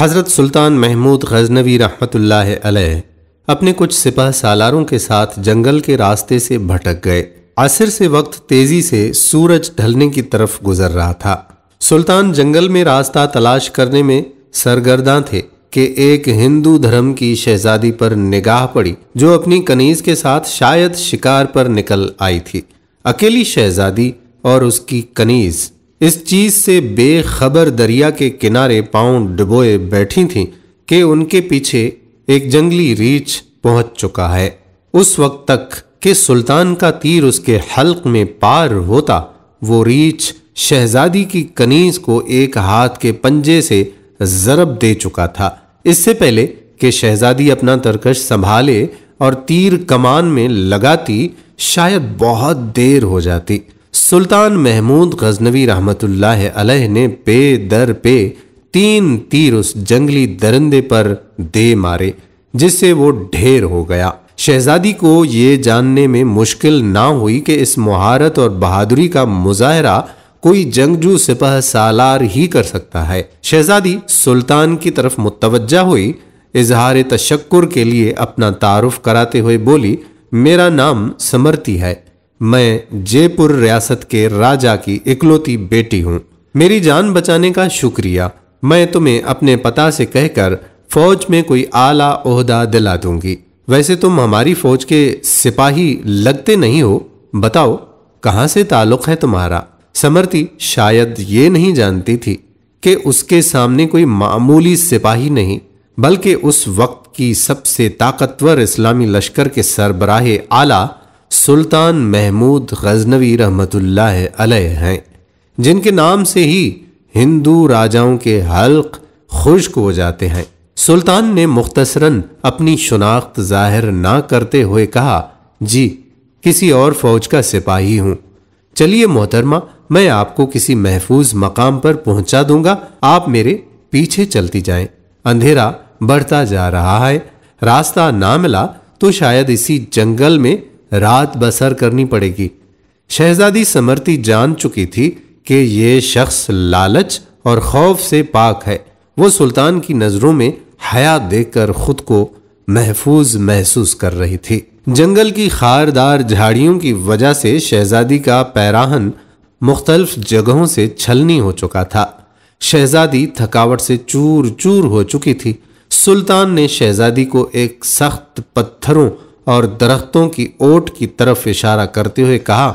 हज़रत सुल्तान महमूद गजनवी रहमत अलैह अपने कुछ सिपाह सालारों के साथ जंगल के रास्ते से भटक गए असर से वक्त तेजी से सूरज ढलने की तरफ गुजर रहा था सुल्तान जंगल में रास्ता तलाश करने में सरगर्दा थे कि एक हिंदू धर्म की शहजादी पर निगाह पड़ी जो अपनी कनीज के साथ शायद शिकार पर निकल आई थी अकेली शहजादी और उसकी कनीज इस चीज से बेखबर दरिया के किनारे पांव डुबोए बैठी थीं कि उनके पीछे एक जंगली रीछ पहुंच चुका है उस वक्त तक कि सुल्तान का तीर उसके हल्क में पार होता वो रीछ शहजादी की कनीज को एक हाथ के पंजे से जरब दे चुका था इससे पहले कि शहजादी अपना तरकश संभाले और तीर कमान में लगाती शायद बहुत देर हो जाती सुल्तान महमूद गजनवी रहमत अलह ने पे दर पे तीन तीर उस जंगली दरंदे पर दे मारे जिससे वो ढेर हो गया शहजादी को ये जानने में मुश्किल ना हुई कि इस महारत और बहादुरी का मुजाहरा कोई जंगजू सिपह सालार ही कर सकता है शहजादी सुल्तान की तरफ मुतवजा हुई इजहार तशक्कुर के लिए अपना तारुफ कराते हुए बोली मेरा नाम समर्ती है मैं जयपुर रियासत के राजा की इकलौती बेटी हूँ मेरी जान बचाने का शुक्रिया मैं तुम्हें अपने पता से कहकर फौज में कोई आला ओहदा दिला दूंगी वैसे तुम हमारी फौज के सिपाही लगते नहीं हो बताओ कहाँ से ताल्लुक है तुम्हारा समर्थी शायद ये नहीं जानती थी कि उसके सामने कोई मामूली सिपाही नहीं बल्कि उस वक्त की सबसे ताकतवर इस्लामी लश्कर के सरबराहे आला सुल्तान महमूद गजनवी रहमतुल्लाह हैं जिनके नाम से ही हिंदू राजाओं के हल्क खुश्क हो जाते हैं सुल्तान ने मुख्तसरन अपनी शनाख्त जाहिर ना करते हुए कहा जी किसी और फौज का सिपाही हूं चलिए मोहतरमा मैं आपको किसी महफूज मकाम पर पहुंचा दूंगा आप मेरे पीछे चलती जाए अंधेरा बढ़ता जा रहा है रास्ता ना मिला तो शायद इसी जंगल में रात बसर करनी पड़ेगी शहजादी समर्ती जान चुकी थी कि ये शख्स लालच और खौफ से पाक है वो सुल्तान की नज़रों में हया देखकर खुद को महफूज महसूस कर रही थी जंगल की खारदार झाड़ियों की वजह से शहजादी का पैराहन मुख्तलफ जगहों से छलनी हो चुका था शहजादी थकावट से चूर चूर हो चुकी थी सुल्तान ने शहजादी को एक सख्त पत्थरों और दरख्तों की ओट की तरफ इशारा करते हुए कहा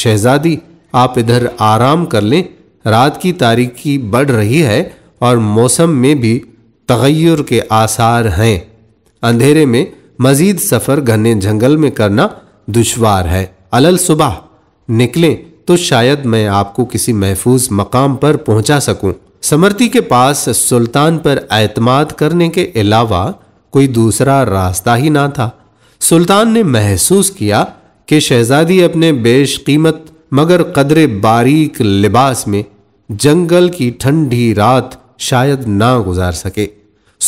शहजादी आप इधर आराम कर लें रात की तारीखी बढ़ रही है और मौसम में भी तगैर के आसार हैं अंधेरे में मजीद सफ़र घने जंगल में करना दुशवार है अलल सुबह निकलें तो शायद मैं आपको किसी महफूज मकाम पर पहुंचा सकूं। समर्थी के पास सुल्तान पर एतमाद करने के अलावा कोई दूसरा रास्ता ही ना था सुल्तान ने महसूस किया कि शहजादी अपने बेश कीमत मगर कदरे बारीक लिबास में जंगल की ठंडी रात शायद ना गुजार सके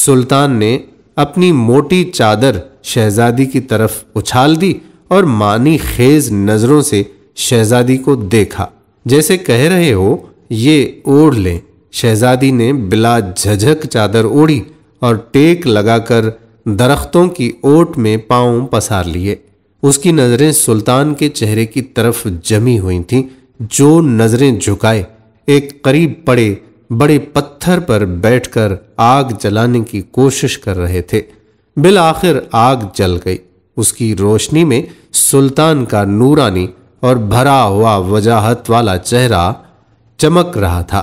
सुल्तान ने अपनी मोटी चादर शहजादी की तरफ उछाल दी और मानी खेज नजरों से शहजादी को देखा जैसे कह रहे हो ये ओढ़ लें शहजादी ने बिला झक चादर ओढ़ी और टेक लगाकर दरख्तों की ओट में पांव पसार लिए उसकी नज़रें सुल्तान के चेहरे की तरफ जमी हुई थीं जो नज़रें झुकाए एक करीब पड़े बड़े पत्थर पर बैठकर आग जलाने की कोशिश कर रहे थे बिल आखिर आग जल गई उसकी रोशनी में सुल्तान का नूरानी और भरा हुआ वजाहत वाला चेहरा चमक रहा था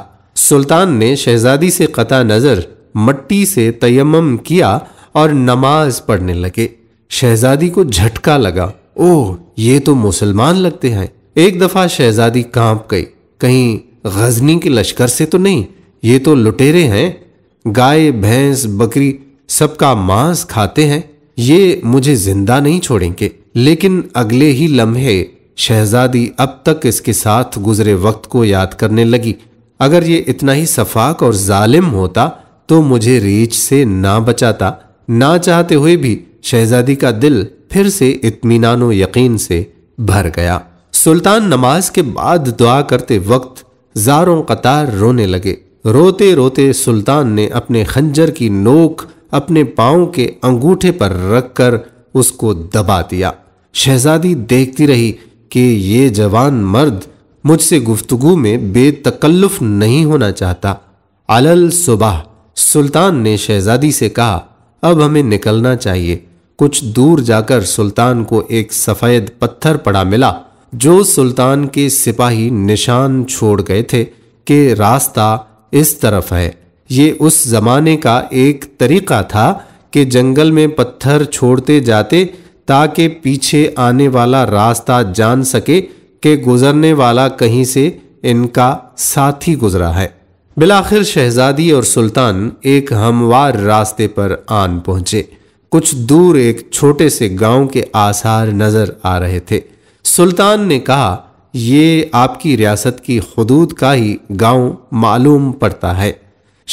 सुल्तान ने शहजादी से कता नज़र मट्टी से तयम किया और नमाज पढ़ने लगे शहजादी को झटका लगा ओह ये तो मुसलमान लगते हैं एक दफा शहजादी कांप गई कहीं गजनी के लश्कर से तो नहीं ये तो लुटेरे हैं गाय भैंस बकरी सबका मांस खाते हैं ये मुझे जिंदा नहीं छोड़ेंगे लेकिन अगले ही लम्हे शहजादी अब तक इसके साथ गुजरे वक्त को याद करने लगी अगर ये इतना ही सफाक और जालिम होता तो मुझे रीच से ना बचाता ना चाहते हुए भी शहजादी का दिल फिर से इतमान यकीन से भर गया सुल्तान नमाज के बाद दुआ करते वक्त जारों कतार रोने लगे रोते रोते सुल्तान ने अपने खंजर की नोक अपने पाओ के अंगूठे पर रखकर उसको दबा दिया शहजादी देखती रही कि ये जवान मर्द मुझसे गुफ्तगु में बेतकल्लुफ नहीं होना चाहता अलल सुबह सुल्तान ने शहजादी से कहा अब हमें निकलना चाहिए कुछ दूर जाकर सुल्तान को एक सफ़ेद पत्थर पड़ा मिला जो सुल्तान के सिपाही निशान छोड़ गए थे कि रास्ता इस तरफ है ये उस जमाने का एक तरीका था कि जंगल में पत्थर छोड़ते जाते ताकि पीछे आने वाला रास्ता जान सके कि गुजरने वाला कहीं से इनका साथी गुजरा है बिलाखिर शहजादी और सुल्तान एक हमवार रास्ते पर आन पहुंचे कुछ दूर एक छोटे से गांव के आसार नजर आ रहे थे सुल्तान ने कहा ये आपकी रियासत की हदूद का ही गांव मालूम पड़ता है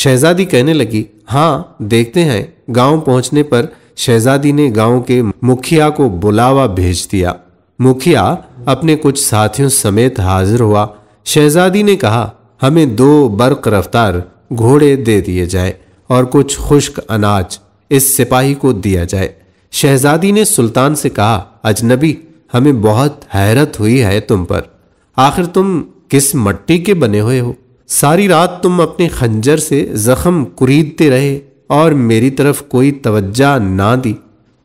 शहजादी कहने लगी हाँ देखते हैं गांव पहुंचने पर शहजादी ने गांव के मुखिया को बुलावा भेज दिया मुखिया अपने कुछ साथियों समेत हाजिर हुआ शहजादी ने कहा हमें दो बर्क रफ्तार घोड़े दे दिए जाए और कुछ खुश्क अनाज इस सिपाही को दिया जाए शहजादी ने सुल्तान से कहा अजनबी हमें बहुत हैरत हुई है तुम पर आखिर तुम किस मट्टी के बने हुए हो सारी रात तुम अपने खंजर से जख्म कुरीदते रहे और मेरी तरफ कोई तवज्जा ना दी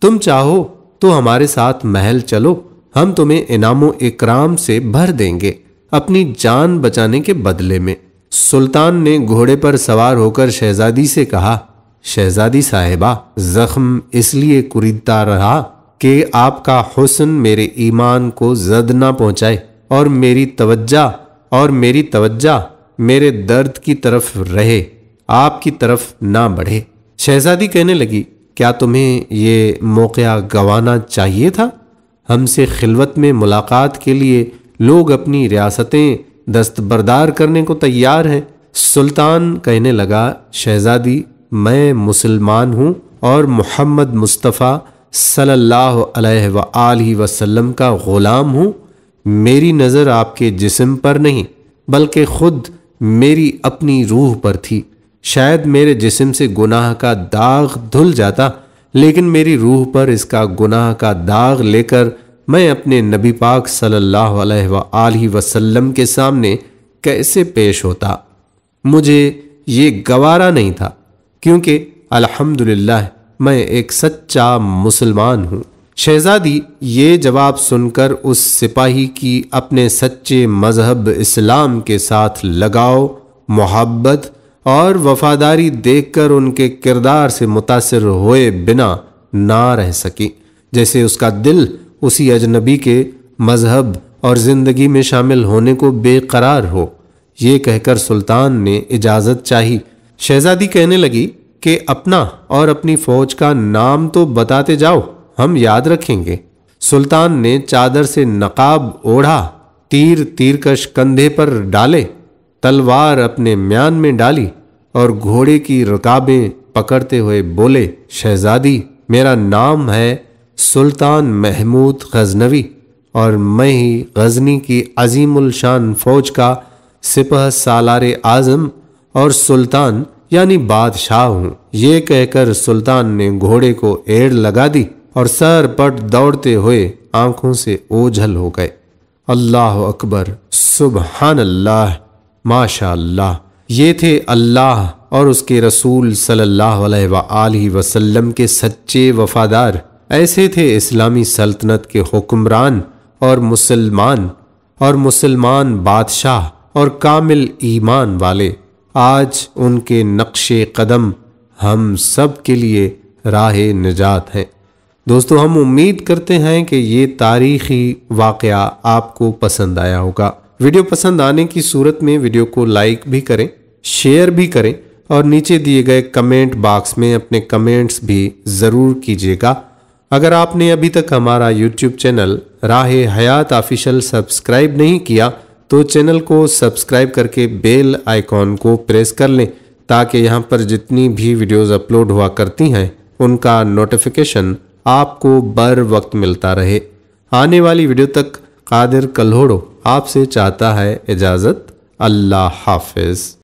तुम चाहो तो हमारे साथ महल चलो हम तुम्हें इनामो इकराम से भर देंगे अपनी जान बचाने के बदले में सुल्तान ने घोड़े पर सवार होकर शहजादी से कहा शहजादी साहेबा जख्म इसलिए कुरीदता रहा कि आपका हुसन मेरे ईमान को जद ना पहुंचाए और मेरी तवज्जा और मेरी तवज्जा मेरे दर्द की तरफ रहे आपकी तरफ ना बढ़े शहजादी कहने लगी क्या तुम्हें ये मौका गंवाना चाहिए था हमसे खिलवत में मुलाकात के लिए लोग अपनी रियासतें दस्तबरदार करने को तैयार हैं सुल्तान कहने लगा शहजादी मैं मुसलमान हूँ और मोहम्मद मुस्तफ़ा सल्लल्लाहु अलैहि वसल्लम का ग़ुलाम हूँ मेरी नज़र आपके जिस्म पर नहीं बल्कि खुद मेरी अपनी रूह पर थी शायद मेरे जिस्म से गुनाह का दाग धुल जाता लेकिन मेरी रूह पर इसका गुनाह का दाग लेकर मैं अपने नबी पाक सल्ला वसलम वसल्लम के सामने कैसे पेश होता मुझे ये गवारा नहीं था क्योंकि अल्हम्दुलिल्लाह मैं एक सच्चा मुसलमान हूँ शहजादी ये जवाब सुनकर उस सिपाही की अपने सच्चे मजहब इस्लाम के साथ लगाव मोहब्बत और वफादारी देखकर उनके किरदार से मुतासर हुए बिना ना रह सकी जैसे उसका दिल उसी अजनबी के मजहब और ज़िंदगी में शामिल होने को बेकरार हो ये कहकर सुल्तान ने इजाज़त चाही शहजादी कहने लगी कि अपना और अपनी फौज का नाम तो बताते जाओ हम याद रखेंगे सुल्तान ने चादर से नकाब ओढ़ा तीर तीरकश कंधे पर डाले तलवार अपने म्यान में डाली और घोड़े की रकाबें पकड़ते हुए बोले शहजादी मेरा नाम है सुल्तान महमूद गजनवी और मैं ही गजनी की अजीमुलशान फौज का सिपह सालार आजम और सुल्तान यानी बादशाह हूँ ये कहकर सुल्तान ने घोड़े को एड़ लगा दी और सर पट दौड़ते हुए आंखों से ओझल हो गए अल्लाह अकबर सुबहान अल्लाह माशा अल्लाह ये थे अल्लाह और उसके रसूल सल्लल्लाहु अलैहि वसल्लम के सच्चे वफादार ऐसे थे इस्लामी सल्तनत के हुक्मरान और मुसलमान और मुसलमान बादशाह और कामिल ईमान वाले आज उनके नक्शे कदम हम सब के लिए राह निजात हैं दोस्तों हम उम्मीद करते हैं कि ये तारीखी वाक़ आपको पसंद आया होगा वीडियो पसंद आने की सूरत में वीडियो को लाइक भी करें शेयर भी करें और नीचे दिए गए कमेंट बॉक्स में अपने कमेंट्स भी ज़रूर कीजिएगा अगर आपने अभी तक हमारा यूट्यूब चैनल राह हयात ऑफिशियल सब्सक्राइब नहीं किया तो चैनल को सब्सक्राइब करके बेल आइकॉन को प्रेस कर लें ताकि यहाँ पर जितनी भी वीडियोस अपलोड हुआ करती हैं उनका नोटिफिकेशन आपको बर वक्त मिलता रहे आने वाली वीडियो तक कादिर कल्होड़ो आपसे चाहता है इजाज़त अल्लाह हाफिज़